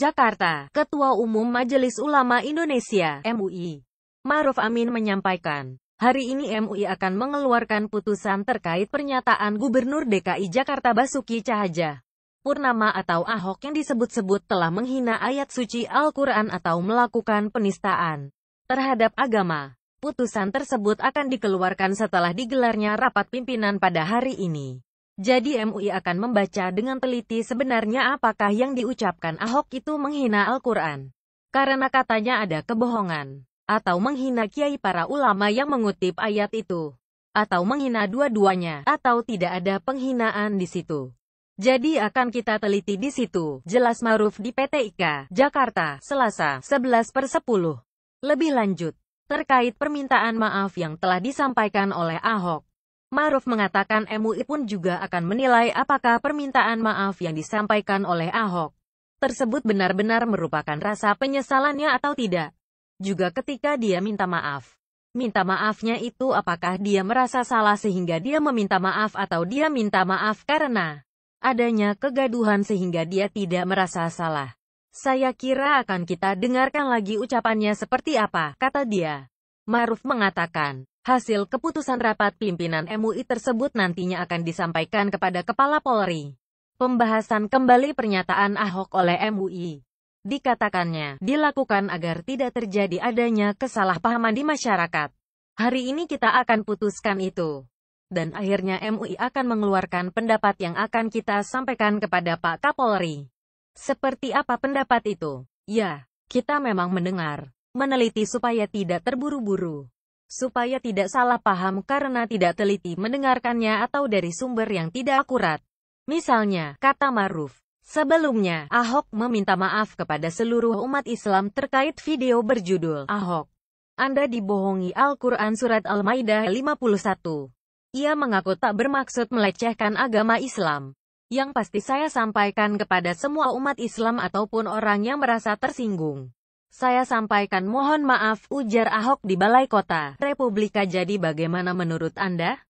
Jakarta, Ketua Umum Majelis Ulama Indonesia (MUI), Maruf Amin menyampaikan, hari ini MUI akan mengeluarkan putusan terkait pernyataan Gubernur DKI Jakarta Basuki Cahaja. Purnama atau Ahok yang disebut-sebut telah menghina ayat suci Al-Quran atau melakukan penistaan terhadap agama. Putusan tersebut akan dikeluarkan setelah digelarnya rapat pimpinan pada hari ini. Jadi MUI akan membaca dengan teliti sebenarnya apakah yang diucapkan Ahok itu menghina Al-Quran. Karena katanya ada kebohongan. Atau menghina kiai para ulama yang mengutip ayat itu. Atau menghina dua-duanya. Atau tidak ada penghinaan di situ. Jadi akan kita teliti di situ. Jelas Maruf di PT IKA, Jakarta, Selasa, 11 per 10. Lebih lanjut, terkait permintaan maaf yang telah disampaikan oleh Ahok. Maruf mengatakan MUI pun juga akan menilai apakah permintaan maaf yang disampaikan oleh Ahok tersebut benar-benar merupakan rasa penyesalannya atau tidak. Juga ketika dia minta maaf. Minta maafnya itu apakah dia merasa salah sehingga dia meminta maaf atau dia minta maaf karena adanya kegaduhan sehingga dia tidak merasa salah. Saya kira akan kita dengarkan lagi ucapannya seperti apa, kata dia. Maruf mengatakan, Hasil keputusan rapat pimpinan MUI tersebut nantinya akan disampaikan kepada Kepala Polri. Pembahasan kembali pernyataan Ahok oleh MUI. Dikatakannya, dilakukan agar tidak terjadi adanya kesalahpahaman di masyarakat. Hari ini kita akan putuskan itu. Dan akhirnya MUI akan mengeluarkan pendapat yang akan kita sampaikan kepada Pak Kapolri. Seperti apa pendapat itu? Ya, kita memang mendengar, meneliti supaya tidak terburu-buru supaya tidak salah paham karena tidak teliti mendengarkannya atau dari sumber yang tidak akurat. Misalnya, kata Maruf. Sebelumnya, Ahok meminta maaf kepada seluruh umat Islam terkait video berjudul Ahok. Anda dibohongi Al-Quran Surat Al-Maidah 51. Ia mengaku tak bermaksud melecehkan agama Islam. Yang pasti saya sampaikan kepada semua umat Islam ataupun orang yang merasa tersinggung. Saya sampaikan mohon maaf, ujar Ahok di Balai Kota Republika. Jadi bagaimana menurut Anda?